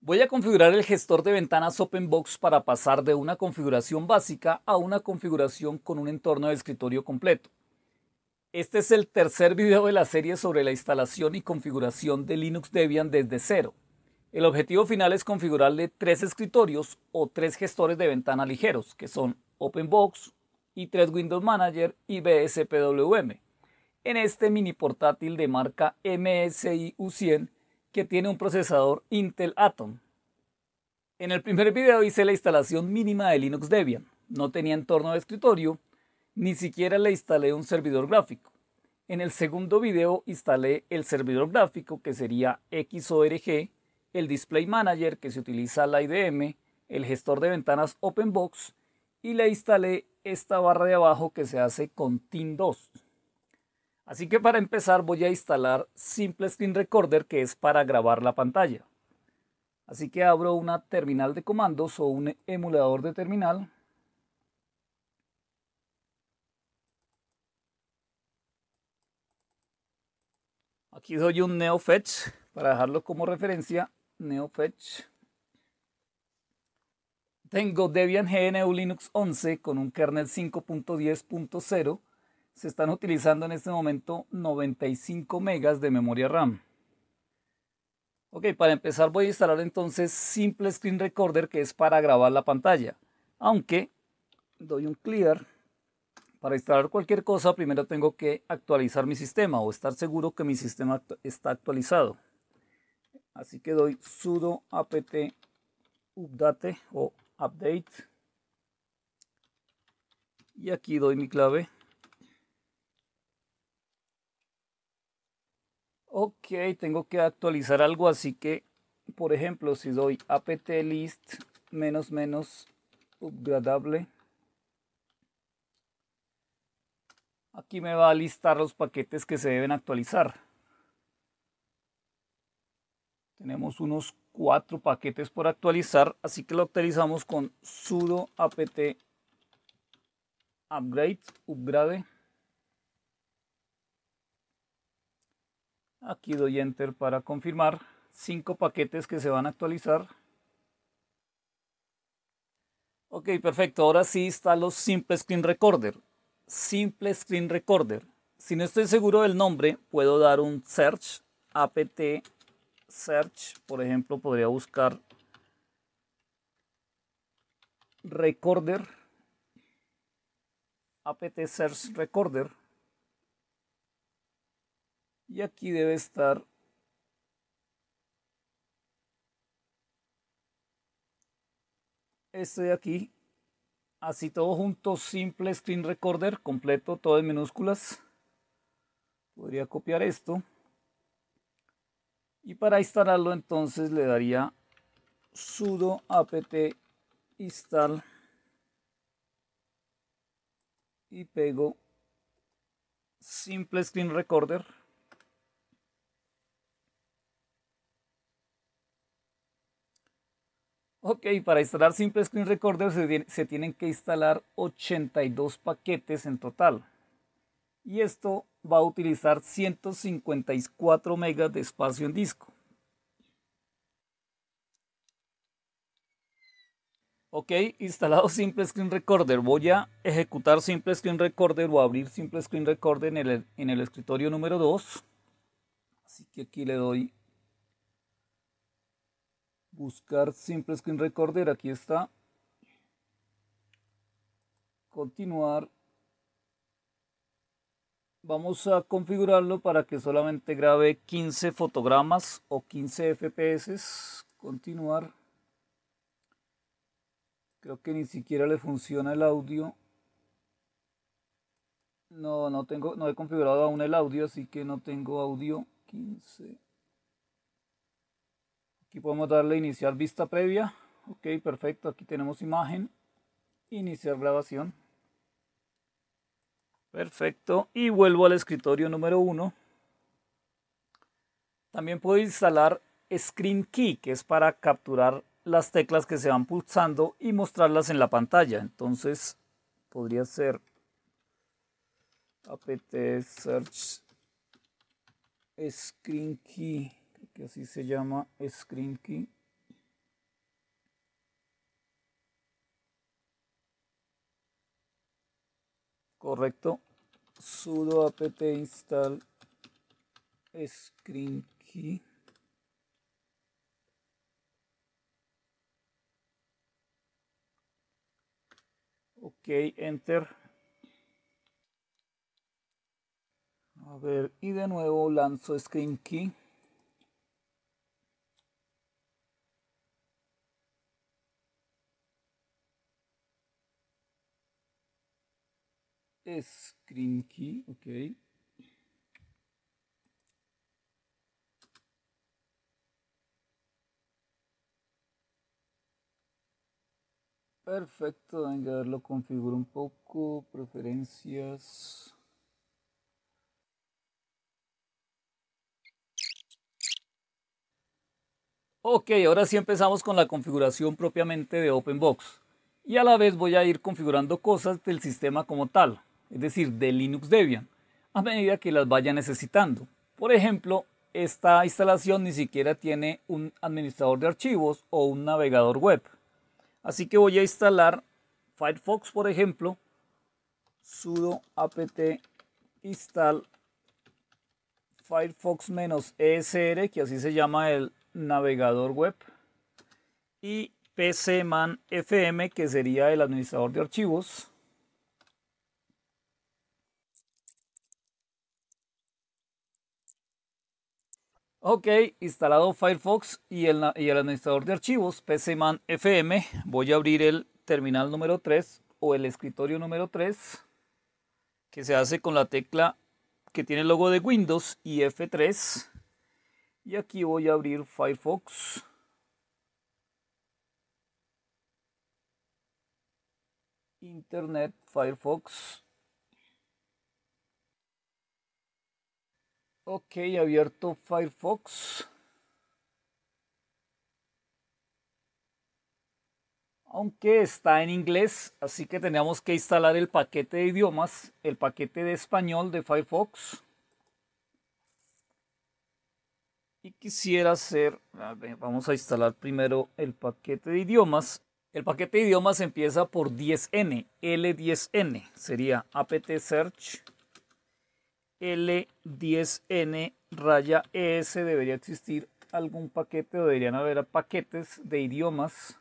Voy a configurar el gestor de ventanas OpenBox para pasar de una configuración básica a una configuración con un entorno de escritorio completo. Este es el tercer video de la serie sobre la instalación y configuración de Linux Debian desde cero. El objetivo final es configurarle tres escritorios o tres gestores de ventana ligeros, que son OpenBox, y tres Windows Manager y BSPWM. En este mini portátil de marca MSI U100 que tiene un procesador Intel Atom. En el primer video hice la instalación mínima de Linux Debian. No tenía entorno de escritorio, ni siquiera le instalé un servidor gráfico. En el segundo video instalé el servidor gráfico que sería XORG, el Display Manager que se utiliza la IDM, el gestor de ventanas OpenBox y le instalé esta barra de abajo que se hace con TIN 2. Así que para empezar voy a instalar Simple Screen Recorder que es para grabar la pantalla. Así que abro una terminal de comandos o un emulador de terminal. Aquí doy un NeoFetch para dejarlo como referencia. NeoFetch. Tengo Debian GNU Linux 11 con un kernel 5.10.0 se están utilizando en este momento 95 megas de memoria RAM. Ok, para empezar voy a instalar entonces Simple Screen Recorder que es para grabar la pantalla. Aunque doy un clear. Para instalar cualquier cosa primero tengo que actualizar mi sistema o estar seguro que mi sistema está actualizado. Así que doy sudo apt update o update. Y aquí doy mi clave Ok, tengo que actualizar algo, así que, por ejemplo, si doy apt list menos menos upgradable, aquí me va a listar los paquetes que se deben actualizar. Tenemos unos cuatro paquetes por actualizar, así que lo actualizamos con sudo apt upgrade, upgrade. Aquí doy enter para confirmar. Cinco paquetes que se van a actualizar. Ok, perfecto. Ahora sí está los Simple Screen Recorder. Simple Screen Recorder. Si no estoy seguro del nombre, puedo dar un search, apt search, por ejemplo, podría buscar recorder, apt search recorder. Y aquí debe estar este de aquí. Así todo junto, simple screen recorder, completo, todo en minúsculas. Podría copiar esto. Y para instalarlo entonces le daría sudo apt install y pego simple screen recorder Ok, para instalar Simple Screen Recorder se, tienen que instalar 82 paquetes en total. Y esto va a utilizar 154 megas de espacio en disco. Ok, instalado Simple Screen Recorder. Voy a ejecutar Simple Screen Recorder o abrir Simple Screen Recorder en el, en el escritorio número 2. Así que aquí le doy buscar simple screen recorder, aquí está, continuar, vamos a configurarlo para que solamente grabe 15 fotogramas o 15 fps, continuar, creo que ni siquiera le funciona el audio, no, no tengo, no he configurado aún el audio, así que no tengo audio, 15 Aquí podemos darle iniciar vista previa. Ok, perfecto. Aquí tenemos imagen. Iniciar grabación. Perfecto. Y vuelvo al escritorio número uno. También puedo instalar Screen Key, que es para capturar las teclas que se van pulsando y mostrarlas en la pantalla. Entonces podría ser apt search screen key que así se llama screen key correcto sudo apt install screen key ok enter a ver y de nuevo lanzo screen key screen key, ok. Perfecto, venga a verlo, configuro un poco, preferencias. Ok, ahora sí empezamos con la configuración propiamente de OpenBox. Y a la vez voy a ir configurando cosas del sistema como tal es decir, de Linux Debian, a medida que las vaya necesitando. Por ejemplo, esta instalación ni siquiera tiene un administrador de archivos o un navegador web. Así que voy a instalar Firefox, por ejemplo, sudo apt install firefox-esr, e que así se llama el navegador web, y FM, que sería el administrador de archivos. Ok, instalado Firefox y el, administrador de archivos PCMan FM. Voy a abrir el terminal número 3 o el escritorio número 3 que se hace con la tecla que tiene el logo de Windows y F3. Y aquí voy a abrir Firefox. Internet Firefox Ok, abierto Firefox. Aunque está en inglés, así que tenemos que instalar el paquete de idiomas, el paquete de español de Firefox. Y quisiera hacer, vamos a instalar primero el paquete de idiomas. El paquete de idiomas empieza por 10N, L10N, sería apt search L10N raya ES debería existir algún paquete o deberían haber paquetes de idiomas,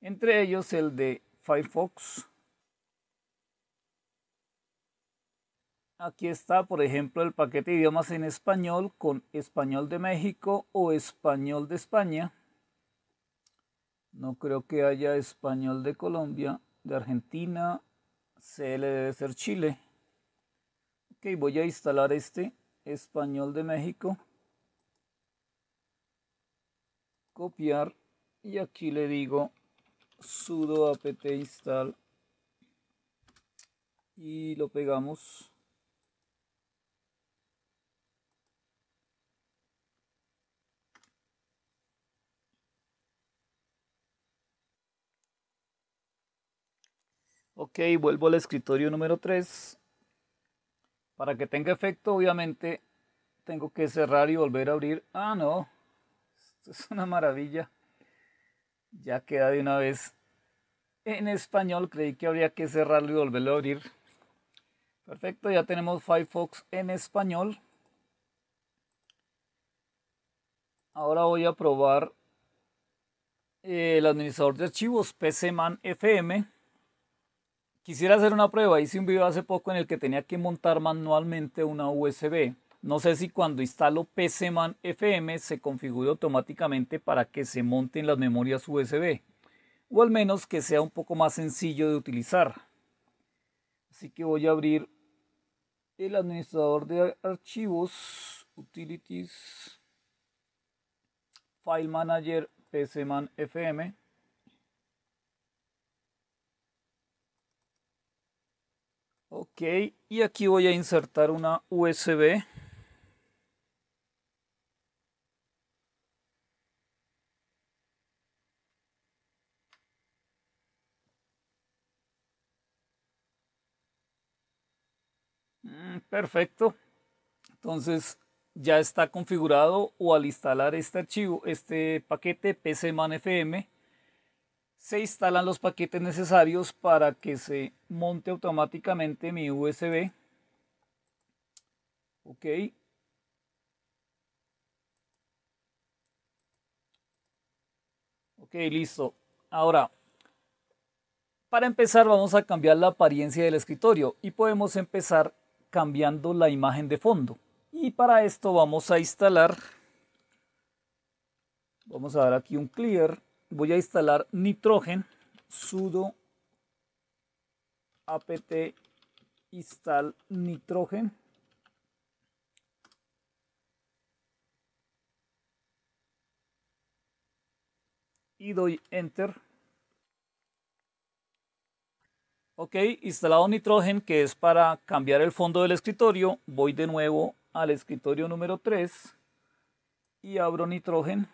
entre ellos el de Firefox. Aquí está, por ejemplo, el paquete de idiomas en español con español de México o español de España. No creo que haya español de Colombia, de Argentina, CL debe ser Chile. Ok, voy a instalar este español de México. Copiar y aquí le digo sudo apt install y lo pegamos. Ok, vuelvo al escritorio número 3 para que tenga efecto, obviamente, tengo que cerrar y volver a abrir. Ah, no. Esto es una maravilla. Ya queda de una vez en español. Creí que habría que cerrarlo y volverlo a abrir. Perfecto, ya tenemos Firefox en español. Ahora voy a probar eh, el administrador de archivos PCMan FM. Quisiera hacer una prueba. Hice un video hace poco en el que tenía que montar manualmente una USB. No sé si cuando instalo PCMan FM se configure automáticamente para que se monten las memorias USB. O al menos que sea un poco más sencillo de utilizar. Así que voy a abrir el administrador de archivos, Utilities, File Manager, PCMan FM. Ok, y aquí voy a insertar una USB. Mm, perfecto. Entonces ya está configurado o al instalar este archivo, este paquete PCManFM, se instalan los paquetes necesarios para que se monte automáticamente mi USB. Ok. Ok, listo. Ahora, para empezar vamos a cambiar la apariencia del escritorio y podemos empezar cambiando la imagen de fondo. Y para esto vamos a instalar, vamos a dar aquí un clear voy a instalar nitrogen sudo apt install nitrogen y doy enter ok instalado nitrogen que es para cambiar el fondo del escritorio voy de nuevo al escritorio número 3 y abro nitrogen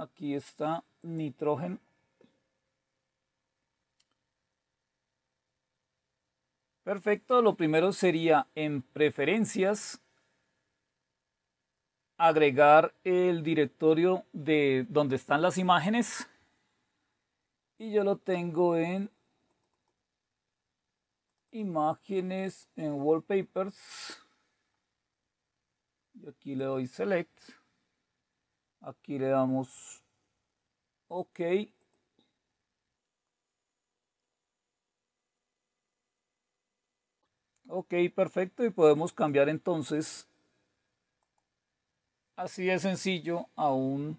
Aquí está nitrógeno. Perfecto, lo primero sería en preferencias agregar el directorio de donde están las imágenes y yo lo tengo en imágenes en wallpapers y aquí le doy select Aquí le damos OK. Ok, perfecto. Y podemos cambiar entonces así de sencillo a un...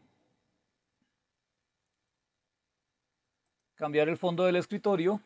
Cambiar el fondo del escritorio.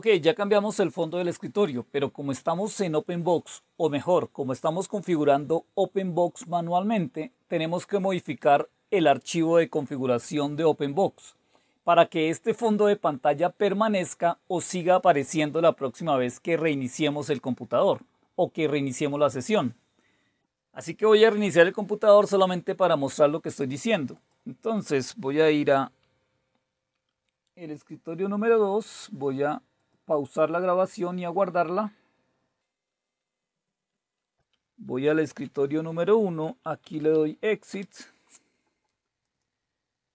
Ok, ya cambiamos el fondo del escritorio, pero como estamos en OpenBox, o mejor, como estamos configurando OpenBox manualmente, tenemos que modificar el archivo de configuración de OpenBox para que este fondo de pantalla permanezca o siga apareciendo la próxima vez que reiniciemos el computador o que reiniciemos la sesión. Así que voy a reiniciar el computador solamente para mostrar lo que estoy diciendo. Entonces voy a ir a el escritorio número 2, voy a pausar la grabación y aguardarla. Voy al escritorio número 1, aquí le doy exit.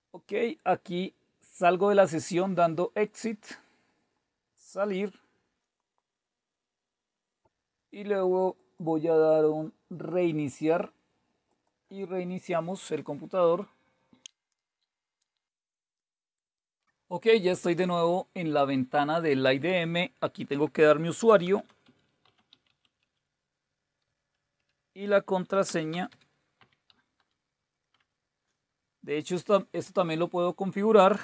Ok, aquí salgo de la sesión dando exit, salir. Y luego voy a dar un reiniciar y reiniciamos el computador. Ok, ya estoy de nuevo en la ventana del IDM. Aquí tengo que dar mi usuario. Y la contraseña. De hecho, esto, también lo puedo configurar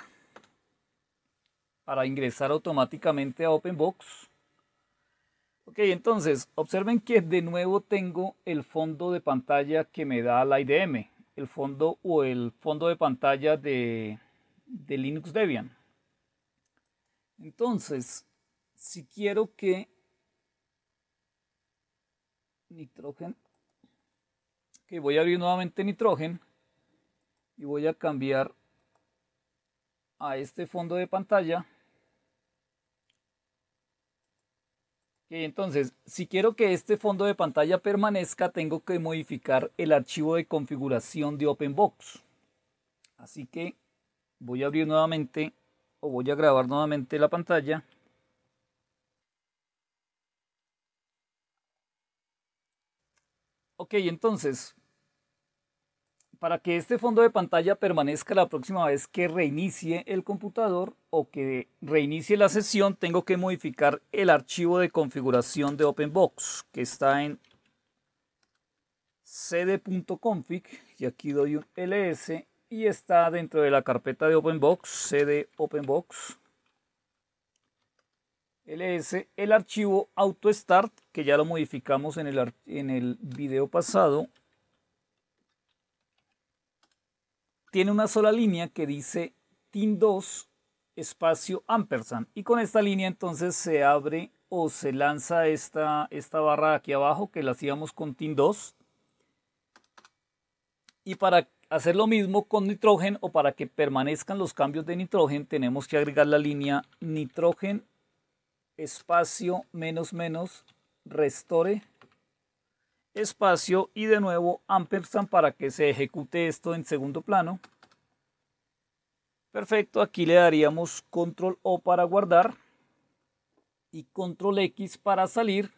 para ingresar automáticamente a OpenBox. Ok, entonces, observen que de nuevo tengo el fondo de pantalla que me da la IDM. El fondo o el fondo de pantalla de Linux Debian. Entonces, si quiero que nitrógeno, que voy a abrir nuevamente nitrógeno y voy a cambiar a este fondo de pantalla. Ok, entonces, si quiero que este fondo de pantalla permanezca, tengo que modificar el archivo de configuración de OpenBox. Así que voy a abrir nuevamente o voy a grabar nuevamente la pantalla ok entonces para que este fondo de pantalla permanezca la próxima vez que reinicie el computador o que reinicie la sesión, tengo que modificar el archivo de configuración de OpenBox que está en cd.config y aquí doy un ls y está dentro de la carpeta de OpenBox, CD OpenBox. LS, el archivo AutoStart, que ya lo modificamos en el, en el video pasado, tiene una sola línea que dice TIN2 espacio ampersand. Y con esta línea entonces se abre o se lanza esta, esta barra aquí abajo que la hacíamos con TIN2. Y para hacer lo mismo con nitrógeno o para que permanezcan los cambios de nitrógeno tenemos que agregar la línea nitrógeno, espacio menos menos restore espacio y de nuevo ampersand para que se ejecute esto en segundo plano. Perfecto, aquí le daríamos control O para guardar y control X para salir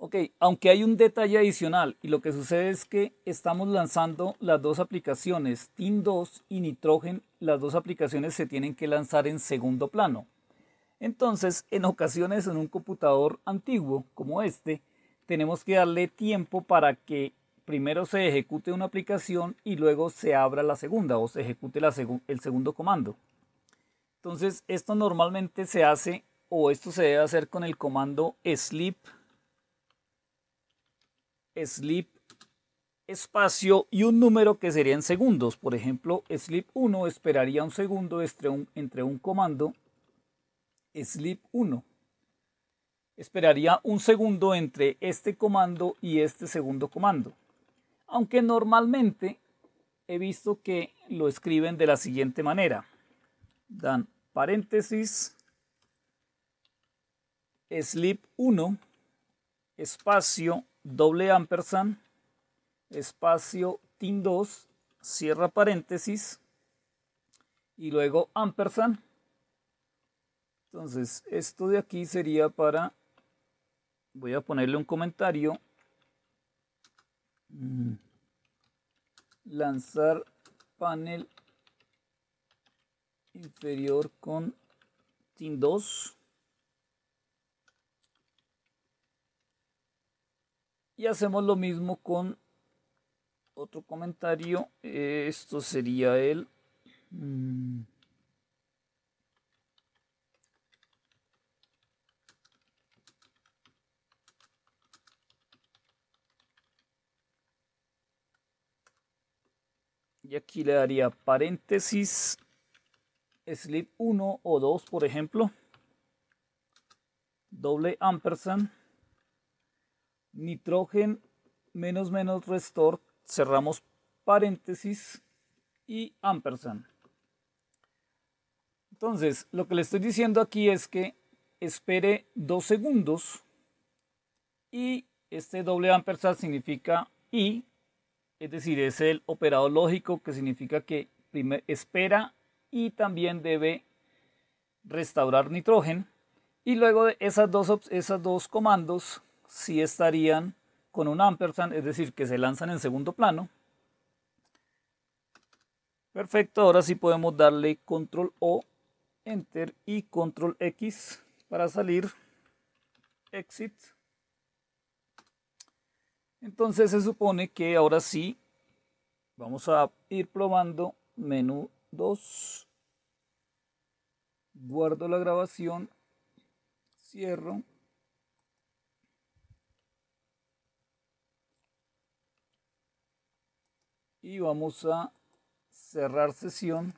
Ok, aunque hay un detalle adicional y lo que sucede es que estamos lanzando las dos aplicaciones, Team 2 y Nitrogen, las dos aplicaciones se tienen que lanzar en segundo plano. Entonces, en ocasiones en un computador antiguo como este, tenemos que darle tiempo para que primero se ejecute una aplicación y luego se abra la segunda o se ejecute la el segundo comando. Entonces, esto normalmente se hace o esto se debe hacer con el comando sleep sleep espacio y un número que serían segundos. Por ejemplo, sleep 1 esperaría un segundo entre un, comando sleep 1. Esperaría un segundo entre este comando y este segundo comando. Aunque normalmente he visto que lo escriben de la siguiente manera. Dan paréntesis, sleep 1, espacio doble ampersand, espacio TIN2, cierra paréntesis, y luego ampersand. Entonces, esto de aquí sería para, voy a ponerle un comentario, mm. lanzar panel inferior con TIN2. Y hacemos lo mismo con otro comentario. Eh, esto sería el... Mm, y aquí le daría paréntesis slip 1 o 2 por ejemplo doble ampersand nitrogen menos menos restore, cerramos paréntesis y ampersand. Entonces, lo que le estoy diciendo aquí es que espere dos segundos y este doble ampersand significa y, es decir, es el operador lógico que significa que espera y también debe restaurar nitrógeno. Y luego de esas dos, esas dos comandos si estarían con un ampersand, es decir, que se lanzan en segundo plano. Perfecto, ahora sí podemos darle control O, enter y control X para salir, exit. Entonces se supone que ahora sí vamos a ir probando menú 2, guardo la grabación, cierro. y vamos a cerrar sesión